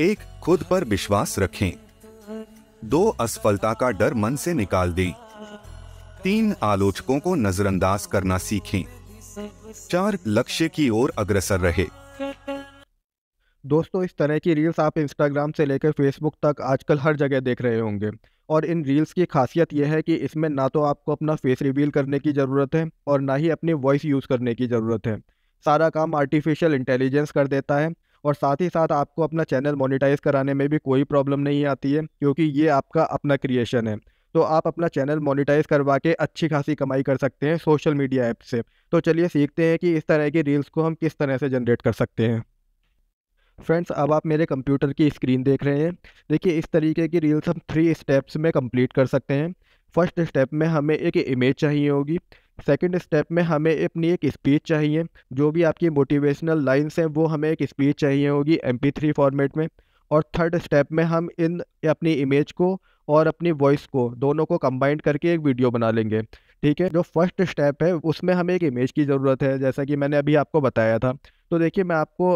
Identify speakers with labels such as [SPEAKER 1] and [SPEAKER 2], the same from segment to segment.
[SPEAKER 1] एक खुद पर विश्वास रखें दो असफलता का डर मन से निकाल दें तीन आलोचकों को नजरअंदाज करना सीखें चार लक्ष्य की ओर अग्रसर रहे दोस्तों इस तरह की रील्स आप इंस्टाग्राम से लेकर फेसबुक तक आजकल हर जगह देख रहे होंगे और इन रील्स की खासियत यह है कि इसमें ना तो आपको अपना फेस रिवील करने की ज़रूरत है और ना ही अपनी वॉइस यूज़ करने की ज़रूरत है सारा काम आर्टिफिशियल इंटेलिजेंस कर देता है और साथ ही साथ आपको अपना चैनल मोनिटाइज कराने में भी कोई प्रॉब्लम नहीं आती है क्योंकि ये आपका अपना क्रिएशन है तो आप अपना चैनल मोनिटाइज करवा के अच्छी खासी कमाई कर सकते हैं सोशल मीडिया ऐप से तो चलिए सीखते हैं कि इस तरह की रील्स को हम किस तरह से जनरेट कर सकते हैं फ्रेंड्स अब आप मेरे कंप्यूटर की स्क्रीन देख रहे हैं देखिए इस तरीके की रील्स हम थ्री स्टेप्स में कंप्लीट कर सकते हैं फर्स्ट स्टेप में हमें एक इमेज चाहिए होगी सेकंड स्टेप में हमें अपनी एक स्पीच चाहिए जो भी आपकी मोटिवेशनल लाइंस हैं वो हमें एक स्पीच चाहिए होगी एम थ्री फॉर्मेट में और थर्ड स्टेप में हम इन अपनी इमेज को और अपनी वॉइस को दोनों को कंबाइंड करके एक वीडियो बना लेंगे ठीक है जो फर्स्ट स्टेप है उसमें हमें एक इमेज की ज़रूरत है जैसा कि मैंने अभी आपको बताया था तो देखिए मैं आपको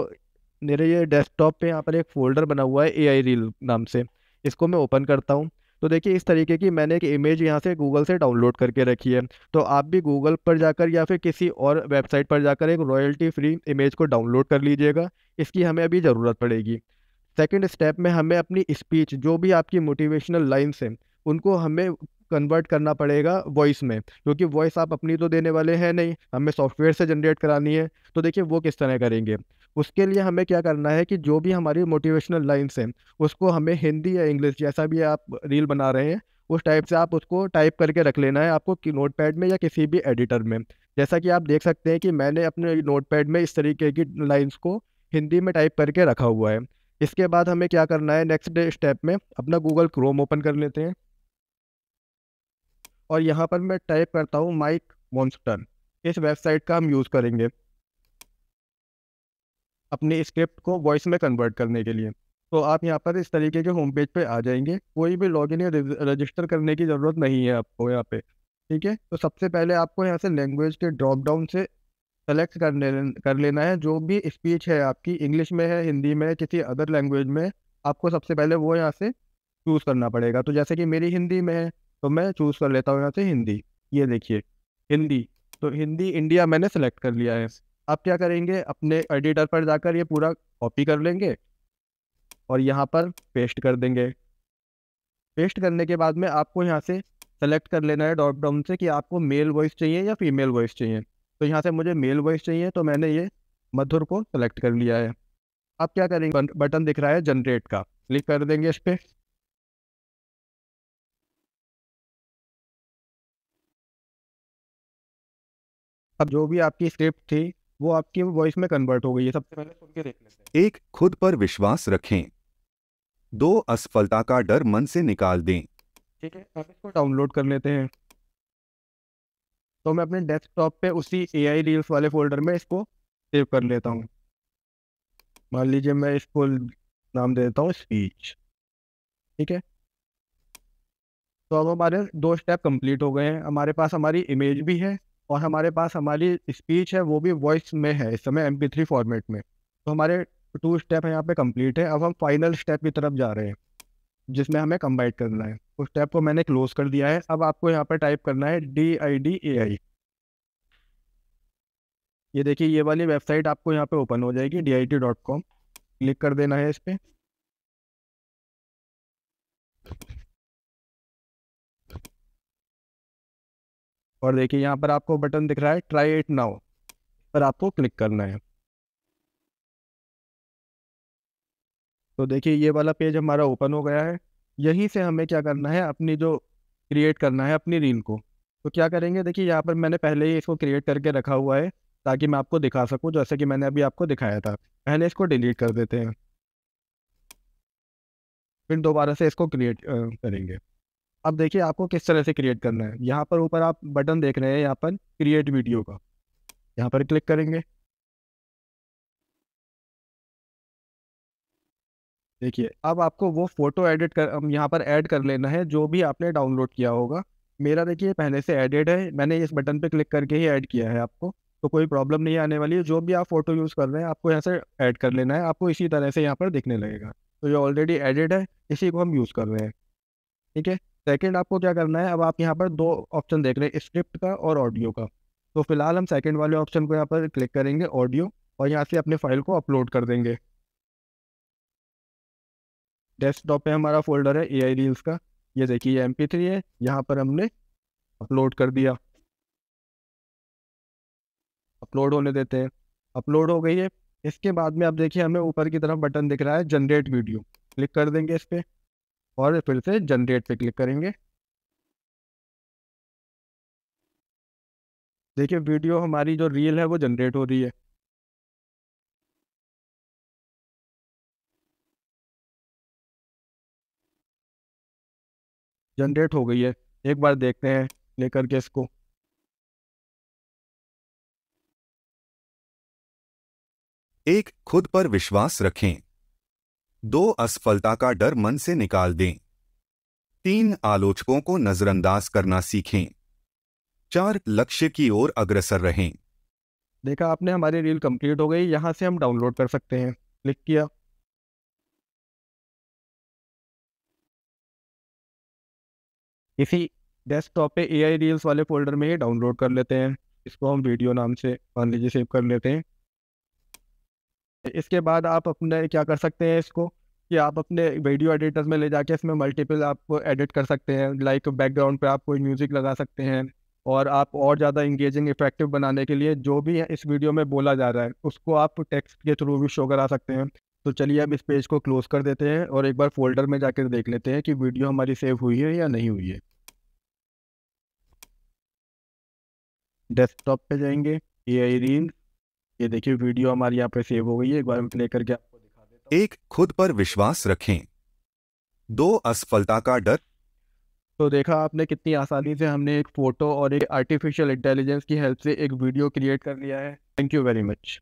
[SPEAKER 1] मेरे ये डेस्कटॉप पे यहाँ पर एक फ़ोल्डर बना हुआ है ए आई रील नाम से इसको मैं ओपन करता हूँ तो देखिए इस तरीके की मैंने एक इमेज यहाँ से गूगल से डाउनलोड करके रखी है तो आप भी गूगल पर जाकर या फिर किसी और वेबसाइट पर जाकर एक रॉयल्टी फ्री इमेज को डाउनलोड कर लीजिएगा इसकी हमें अभी ज़रूरत पड़ेगी सेकेंड स्टेप में हमें अपनी स्पीच जो भी आपकी मोटिवेशनल लाइन्स हैं उनको हमें कन्वर्ट करना पड़ेगा वॉइस में क्योंकि वॉइस आप अपनी तो देने वाले हैं नहीं हमें सॉफ्टवेयर से जनरेट करानी है तो देखिए वो किस तरह करेंगे उसके लिए हमें क्या करना है कि जो भी हमारी मोटिवेशनल लाइन्स हैं उसको हमें हिंदी या इंग्लिश जैसा भी आप रील बना रहे हैं उस टाइप से आप उसको टाइप करके रख लेना है आपको नोट पैड में या किसी भी एडिटर में जैसा कि आप देख सकते हैं कि मैंने अपने नोट पैड में इस तरीके की लाइन्स को हिंदी में टाइप करके रखा हुआ है इसके बाद हमें क्या करना है नेक्स्ट डे स्टेप में अपना गूगल क्रोम ओपन कर लेते हैं और यहाँ पर मैं टाइप करता हूँ माइक मॉन्स्टर इस वेबसाइट का हम यूज़ करेंगे अपने स्क्रिप्ट को वॉइस में कन्वर्ट करने के लिए तो आप यहाँ पर इस तरीके के होम पेज पे आ जाएंगे कोई भी लॉगिन या रजिस्टर करने की ज़रूरत नहीं है आपको यहाँ पे ठीक है तो सबसे पहले आपको यहाँ से लैंग्वेज के ड्रॉप डाउन से सेलेक्ट कर ले, कर लेना है जो भी स्पीच है आपकी इंग्लिश में है हिंदी में है किसी अदर लैंग्वेज में आपको सबसे पहले वो यहाँ से चूज़ करना पड़ेगा तो जैसे कि मेरी हिंदी में है तो मैं चूज़ कर लेता हूँ यहाँ से हिंदी ये देखिए हिंदी तो हिंदी इंडिया मैंने सेलेक्ट कर लिया है आप क्या करेंगे अपने एडिटर पर जाकर ये पूरा कॉपी कर लेंगे और यहाँ पर पेस्ट कर देंगे पेस्ट करने के बाद में आपको यहाँ से सेलेक्ट कर लेना है डॉट डाउन से कि आपको मेल वॉइस चाहिए या फीमेल वॉइस चाहिए तो यहाँ से मुझे मेल वॉइस चाहिए तो मैंने ये मधुर को सेलेक्ट कर लिया है आप क्या करेंगे बटन दिख रहा है जनरेट का क्लिक कर देंगे इस पर अब जो भी आपकी स्क्रिप्ट थी वो आपकी वॉइस में कन्वर्ट हो गई है सबसे पहले सुन के देख लेते हैं एक खुद पर विश्वास रखें दो असफलता का डर मन से निकाल दें ठीक है आप इसको डाउनलोड कर लेते हैं तो मैं अपने डेस्कटॉप पे उसी ए आई रील्स वाले फोल्डर में इसको सेव कर लेता हूँ मान लीजिए मैं इसको नाम दे देता हूँ स्पीच ठीक है तो अब हमारे दो स्टेप कंप्लीट हो गए हैं हमारे पास हमारी इमेज भी है और हमारे पास हमारी स्पीच है वो भी वॉइस में है इस समय एम पी फॉर्मेट में तो हमारे टू स्टेप यहाँ पे कंप्लीट है अब हम फाइनल स्टेप की तरफ जा रहे हैं जिसमें हमें कंबाइट करना है उस स्टेप को मैंने क्लोज कर दिया है अब आपको यहाँ पर टाइप करना है डी आई डी ए आई ये देखिए ये वाली वेबसाइट आपको यहाँ पे ओपन हो जाएगी D I T dot com click कर देना है इस पर और देखिए यहाँ पर आपको बटन दिख रहा है ट्राई इट नाउ पर आपको क्लिक करना है तो देखिए ये वाला पेज हमारा ओपन हो गया है यहीं से हमें क्या करना है अपनी जो क्रिएट करना है अपनी रील को तो क्या करेंगे देखिए यहाँ पर मैंने पहले ही इसको क्रिएट करके रखा हुआ है ताकि मैं आपको दिखा सकूँ जैसे कि मैंने अभी आपको दिखाया था पहले इसको डिलीट कर देते हैं फिर दोबारा से इसको क्रिएट करेंगे अब देखिए आपको किस तरह से क्रिएट करना है यहाँ पर ऊपर आप बटन देख रहे हैं यहाँ पर क्रिएट वीडियो का यहाँ पर क्लिक करेंगे देखिए अब आपको वो फोटो एडिट कर यहाँ पर ऐड कर लेना है जो भी आपने डाउनलोड किया होगा मेरा देखिए पहले से एडिड है मैंने इस बटन पे क्लिक करके ही ऐड किया है आपको तो कोई प्रॉब्लम नहीं आने वाली है जो भी आप फोटो यूज़ कर रहे हैं आपको यहाँ से ऐड कर लेना है आपको इसी तरह से यहाँ पर दिखने लगेगा तो ये ऑलरेडी एडिड है इसी को हम यूज़ कर रहे हैं ठीक है सेकेंड आपको क्या करना है अब आप यहाँ पर दो ऑप्शन देख रहे हैं स्क्रिप्ट का और ऑडियो का तो फिलहाल हम सेकेंड वाले ऑप्शन को यहाँ पर क्लिक करेंगे ऑडियो और यहाँ से अपने फाइल को अपलोड कर देंगे डेस्कटॉप पे हमारा फोल्डर है ए आई रील्स का ये देखिए एम पी थ्री है यहाँ पर हमने अपलोड कर दिया अपलोड होने देते हैं अपलोड हो गई है इसके बाद में आप देखिए हमें ऊपर की तरफ बटन दिख रहा है जनरेट वीडियो क्लिक कर देंगे इस पर और फिर से जनरेट पे क्लिक करेंगे देखिए वीडियो हमारी जो रील है वो जनरेट हो रही है जनरेट हो गई है एक बार देखते हैं लेकर के इसको एक खुद पर विश्वास रखें दो असफलता का डर मन से निकाल दें तीन आलोचकों को नजरअंदाज करना सीखें चार लक्ष्य की ओर अग्रसर रहें देखा आपने हमारी रील कंप्लीट हो गई यहां से हम डाउनलोड कर सकते हैं क्लिक किया इसी डेस्कटॉप पे एआई रील्स वाले फोल्डर में ही डाउनलोड कर लेते हैं इसको हम वीडियो नाम से मान लीजिए सेव कर लेते हैं इसके बाद आप अपने क्या कर सकते हैं इसको कि आप अपने वीडियो एडिटर्स में ले जाके इसमें मल्टीपल आप एडिट कर सकते हैं लाइक बैकग्राउंड पे आप कोई म्यूज़िक लगा सकते हैं और आप और ज़्यादा इंगेजिंग इफेक्टिव बनाने के लिए जो भी इस वीडियो में बोला जा रहा है उसको आप टेक्स्ट के थ्रू भी शो करा सकते हैं तो चलिए अब इस पेज को क्लोज़ कर देते हैं और एक बार फोल्डर में जाकर देख लेते हैं कि वीडियो हमारी सेव हुई है या नहीं हुई है डेस्कटॉप पे जाएंगे ए आई रील्स ये देखिए वीडियो हमारी यहाँ पे सेव हो गई है एक बार हम प्ले करके आपको दिखा देता हूं। एक खुद पर विश्वास रखें दो असफलता का डर तो देखा आपने कितनी आसानी से हमने एक फोटो और एक आर्टिफिशियल इंटेलिजेंस की हेल्प से एक वीडियो क्रिएट कर लिया है थैंक यू वेरी मच